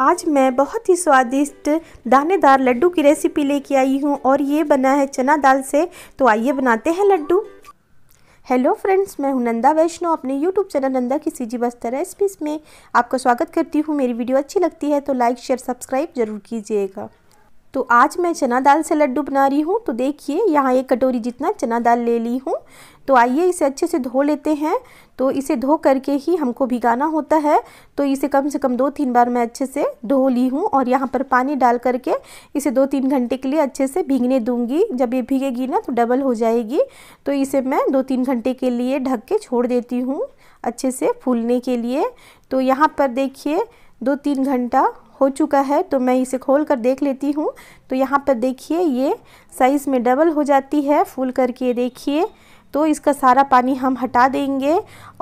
आज मैं बहुत ही स्वादिष्ट दानेदार लड्डू की रेसिपी लेके आई हूँ और ये बना है चना दाल से तो आइए बनाते हैं लड्डू हेलो फ्रेंड्स मैं हूं नंदा वैष्णव अपने यूट्यूब चैनल नंदा की सीजी बस्तर रेसिपीज़ में आपका स्वागत करती हूँ मेरी वीडियो अच्छी लगती है तो लाइक शेयर सब्सक्राइब जरूर कीजिएगा तो आज मैं चना दाल से लड्डू बना रही हूँ तो देखिए यहाँ एक कटोरी जितना चना दाल ले ली हूँ तो आइए इसे अच्छे से धो लेते हैं तो इसे धो करके ही हमको भिगाना होता है तो इसे कम से कम दो तीन बार मैं अच्छे से धो ली हूँ और यहाँ पर पानी डाल करके इसे दो तीन घंटे के लिए अच्छे से भीगने दूँगी जब ये भीगेगी ना तो डबल हो जाएगी तो इसे मैं दो तीन घंटे के लिए ढक के छोड़ देती हूँ अच्छे से फूलने के लिए तो यहाँ पर देखिए दो तीन घंटा हो चुका है तो मैं इसे खोल कर देख लेती हूँ तो यहाँ पर देखिए ये साइज़ में डबल हो जाती है फूल करके देखिए तो इसका सारा पानी हम हटा देंगे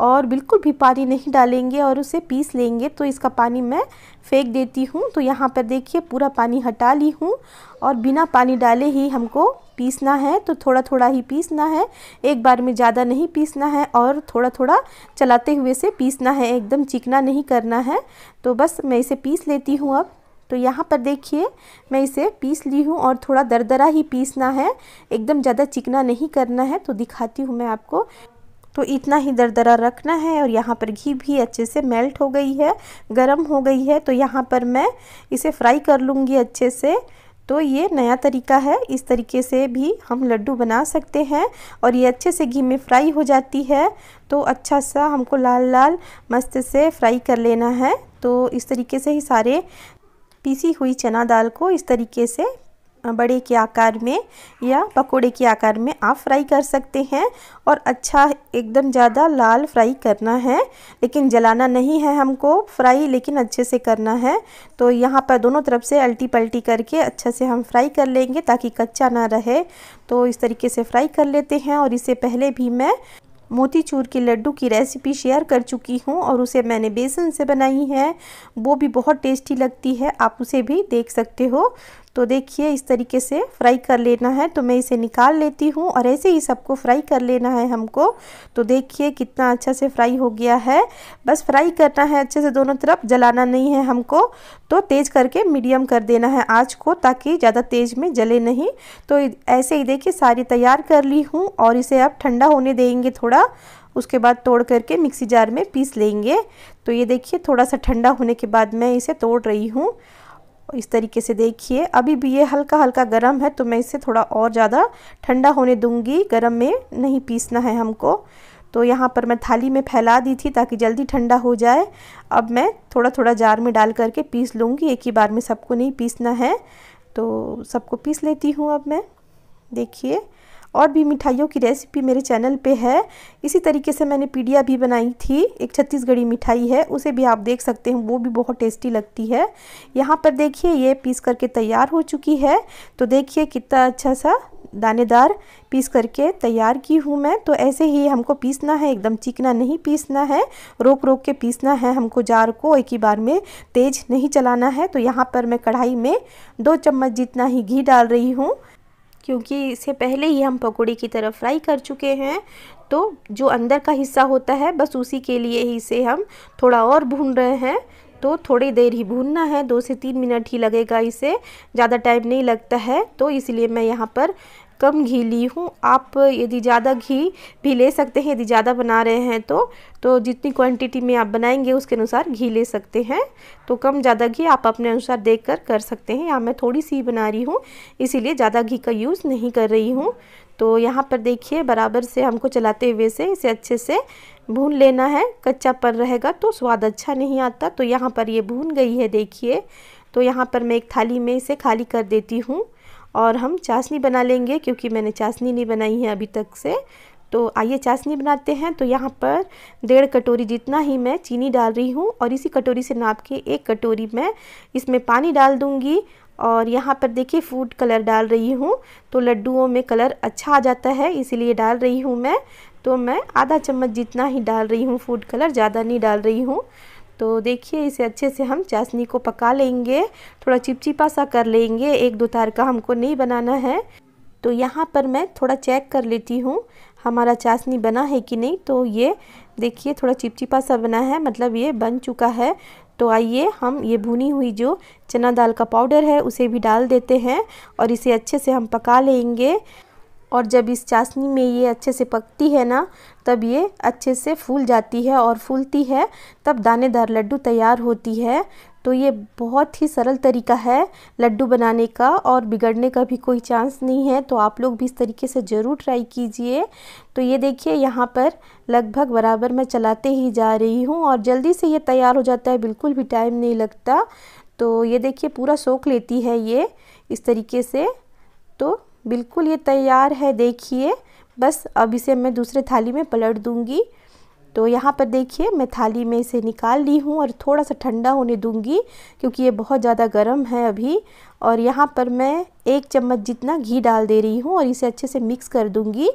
और बिल्कुल भी पानी नहीं डालेंगे और उसे पीस लेंगे तो इसका पानी मैं फेंक देती हूँ तो यहाँ पर देखिए पूरा पानी हटा ली हूँ और बिना पानी डाले ही हमको पीसना है तो थोड़ा थोड़ा ही पीसना है एक बार में ज़्यादा नहीं पीसना है और थोड़ा थोड़ा चलाते हुए से पीसना है एकदम चिकना नहीं करना है तो बस मैं इसे पीस लेती हूँ अब तो यहाँ पर देखिए मैं इसे पीस ली हूँ और थोड़ा दरदरा ही पीसना है एकदम ज़्यादा चिकना नहीं करना है तो दिखाती हूँ मैं आपको तो इतना ही दरदरा रखना है और यहाँ पर घी भी अच्छे से मेल्ट हो गई है गर्म हो गई है तो यहाँ पर मैं इसे फ्राई कर लूँगी अच्छे से तो ये नया तरीका है इस तरीके से भी हम लड्डू बना सकते हैं और ये अच्छे से घी में फ्राई हो जाती है तो अच्छा सा हमको लाल लाल मस्त से फ्राई कर लेना है तो इस तरीके से ही सारे पीसी हुई चना दाल को इस तरीके से बड़े के आकार में या पकोड़े के आकार में आप फ्राई कर सकते हैं और अच्छा एकदम ज़्यादा लाल फ्राई करना है लेकिन जलाना नहीं है हमको फ्राई लेकिन अच्छे से करना है तो यहाँ पर दोनों तरफ से अल्टी पल्टी करके अच्छे से हम फ्राई कर लेंगे ताकि कच्चा ना रहे तो इस तरीके से फ्राई कर लेते हैं और इससे पहले भी मैं मोतीचूर के लड्डू की रेसिपी शेयर कर चुकी हूँ और उसे मैंने बेसन से बनाई है वो भी बहुत टेस्टी लगती है आप उसे भी देख सकते हो तो देखिए इस तरीके से फ्राई कर लेना है तो मैं इसे निकाल लेती हूँ और ऐसे ही सबको फ्राई कर लेना है हमको तो देखिए कितना अच्छा से फ्राई हो गया है बस फ्राई करना है अच्छे से दोनों तरफ जलाना नहीं है हमको तो तेज़ करके मीडियम कर देना है आँच को ताकि ज़्यादा तेज़ में जले नहीं तो ऐसे ही देखिए सारी तैयार कर ली हूँ और इसे अब ठंडा होने देंगे थोड़ा उसके बाद तोड़ करके मिक्सी जार में पीस लेंगे तो ये देखिए थोड़ा सा ठंडा होने के बाद मैं इसे तोड़ रही हूँ इस तरीके से देखिए अभी भी ये हल्का हल्का गर्म है तो मैं इसे थोड़ा और ज़्यादा ठंडा होने दूंगी गर्म में नहीं पीसना है हमको तो यहाँ पर मैं थाली में फैला दी थी ताकि जल्दी ठंडा हो जाए अब मैं थोड़ा थोड़ा जार में डाल करके पीस लूँगी एक ही बार में सबको नहीं पीसना है तो सबको पीस लेती हूँ अब मैं देखिए और भी मिठाइयों की रेसिपी मेरे चैनल पे है इसी तरीके से मैंने पीडिया भी बनाई थी एक छत्तीसगढ़ी मिठाई है उसे भी आप देख सकते हैं वो भी बहुत टेस्टी लगती है यहाँ पर देखिए ये पीस करके तैयार हो चुकी है तो देखिए कितना अच्छा सा दानेदार पीस करके तैयार की हूँ मैं तो ऐसे ही हमको पीसना है एकदम चिकना नहीं पीसना है रोक रोक के पीसना है हमको जार को एक ही बार में तेज़ नहीं चलाना है तो यहाँ पर मैं कढ़ाई में दो चम्मच जितना ही घी डाल रही हूँ क्योंकि इससे पहले ही हम पकौड़े की तरह फ्राई कर चुके हैं तो जो अंदर का हिस्सा होता है बस उसी के लिए ही इसे हम थोड़ा और भून रहे हैं तो थोड़ी देर ही भूनना है दो से तीन मिनट ही लगेगा इसे ज़्यादा टाइम नहीं लगता है तो इसलिए मैं यहाँ पर कम घी ली हूँ आप यदि ज़्यादा घी भी ले सकते हैं यदि ज़्यादा बना रहे हैं तो तो जितनी क्वांटिटी में आप बनाएंगे उसके अनुसार घी ले सकते हैं तो कम ज़्यादा घी आप अपने अनुसार देख कर कर सकते हैं यहाँ मैं थोड़ी सी बना रही हूँ इसीलिए ज़्यादा घी का यूज़ नहीं कर रही हूँ तो यहाँ पर देखिए बराबर से हमको चलाते हुए से इसे अच्छे से भून लेना है कच्चा पर रहेगा तो स्वाद अच्छा नहीं आता तो यहाँ पर ये भून गई है देखिए तो यहाँ पर मैं एक थाली में इसे खाली कर देती हूँ और हम चाशनी बना लेंगे क्योंकि मैंने चाशनी नहीं बनाई है अभी तक से तो आइए चाशनी बनाते हैं तो यहाँ पर डेढ़ कटोरी जितना ही मैं चीनी डाल रही हूँ और इसी कटोरी से नाप के एक कटोरी मैं इसमें पानी डाल दूँगी और यहाँ पर देखिए फूड कलर डाल रही हूँ तो लड्डुओं में कलर अच्छा आ जाता है इसीलिए डाल रही हूँ मैं तो मैं आधा चम्मच जितना ही डाल रही हूँ फूड कलर ज़्यादा नहीं डाल रही हूँ तो देखिए इसे अच्छे से हम चाशनी को पका लेंगे थोड़ा चिपचिपा सा कर लेंगे एक दो तार का हमको नहीं बनाना है तो यहाँ पर मैं थोड़ा चेक कर लेती हूँ हमारा चाशनी बना है कि नहीं तो ये देखिए थोड़ा चिपचिपा सा बना है मतलब ये बन चुका है तो आइए हम ये भुनी हुई जो चना दाल का पाउडर है उसे भी डाल देते हैं और इसे अच्छे से हम पका लेंगे और जब इस चाशनी में ये अच्छे से पकती है ना तब ये अच्छे से फूल जाती है और फूलती है तब दानेदार लड्डू तैयार होती है तो ये बहुत ही सरल तरीका है लड्डू बनाने का और बिगड़ने का भी कोई चांस नहीं है तो आप लोग भी इस तरीके से ज़रूर ट्राई कीजिए तो ये देखिए यहाँ पर लगभग बराबर मैं चलाते ही जा रही हूँ और जल्दी से ये तैयार हो जाता है बिल्कुल भी टाइम नहीं लगता तो ये देखिए पूरा सोख लेती है ये इस तरीके से तो बिल्कुल ये तैयार है देखिए बस अब इसे मैं दूसरे थाली में पलट दूँगी तो यहाँ पर देखिए मैं थाली में इसे निकाल ली हूँ और थोड़ा सा ठंडा होने दूंगी क्योंकि ये बहुत ज़्यादा गर्म है अभी और यहाँ पर मैं एक चम्मच जितना घी डाल दे रही हूँ और इसे अच्छे से मिक्स कर दूँगी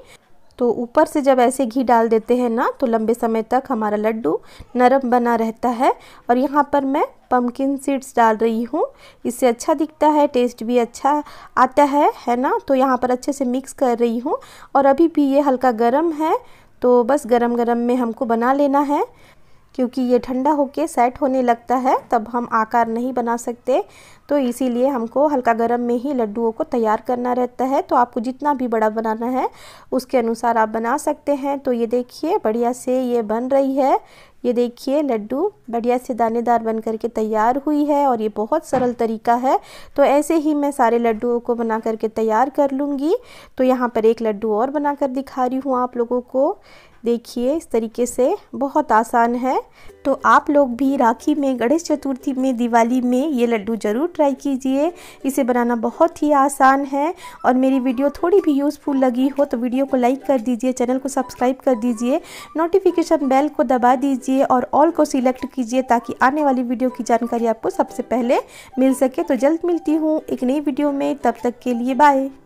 तो ऊपर से जब ऐसे घी डाल देते हैं ना तो लंबे समय तक हमारा लड्डू नरम बना रहता है और यहाँ पर मैं पम्पकिन सीड्स डाल रही हूँ इससे अच्छा दिखता है टेस्ट भी अच्छा आता है है ना तो यहाँ पर अच्छे से मिक्स कर रही हूँ और अभी भी ये हल्का गर्म है तो बस गरम गरम में हमको बना लेना है क्योंकि ये ठंडा होके सेट होने लगता है तब हम आकार नहीं बना सकते तो इसीलिए हमको हल्का गर्म में ही लड्डुओं को तैयार करना रहता है तो आपको जितना भी बड़ा बनाना है उसके अनुसार आप बना सकते हैं तो ये देखिए बढ़िया से ये बन रही है ये देखिए लड्डू बढ़िया से दानेदार बन करके तैयार हुई है और ये बहुत सरल तरीका है तो ऐसे ही मैं सारे लड्डुओं को बना करके तैयार कर लूँगी तो यहाँ पर एक लड्डू और बना कर दिखा रही हूँ आप लोगों को देखिए इस तरीके से बहुत आसान है तो आप लोग भी राखी में गणेश चतुर्थी में दिवाली में ये लड्डू ज़रूर ट्राई कीजिए इसे बनाना बहुत ही आसान है और मेरी वीडियो थोड़ी भी यूज़फुल लगी हो तो वीडियो को लाइक कर दीजिए चैनल को सब्सक्राइब कर दीजिए नोटिफिकेशन बेल को दबा दीजिए और ऑल को सिलेक्ट कीजिए ताकि आने वाली वीडियो की जानकारी आपको सबसे पहले मिल सके तो जल्द मिलती हूँ एक नई वीडियो में तब तक के लिए बाय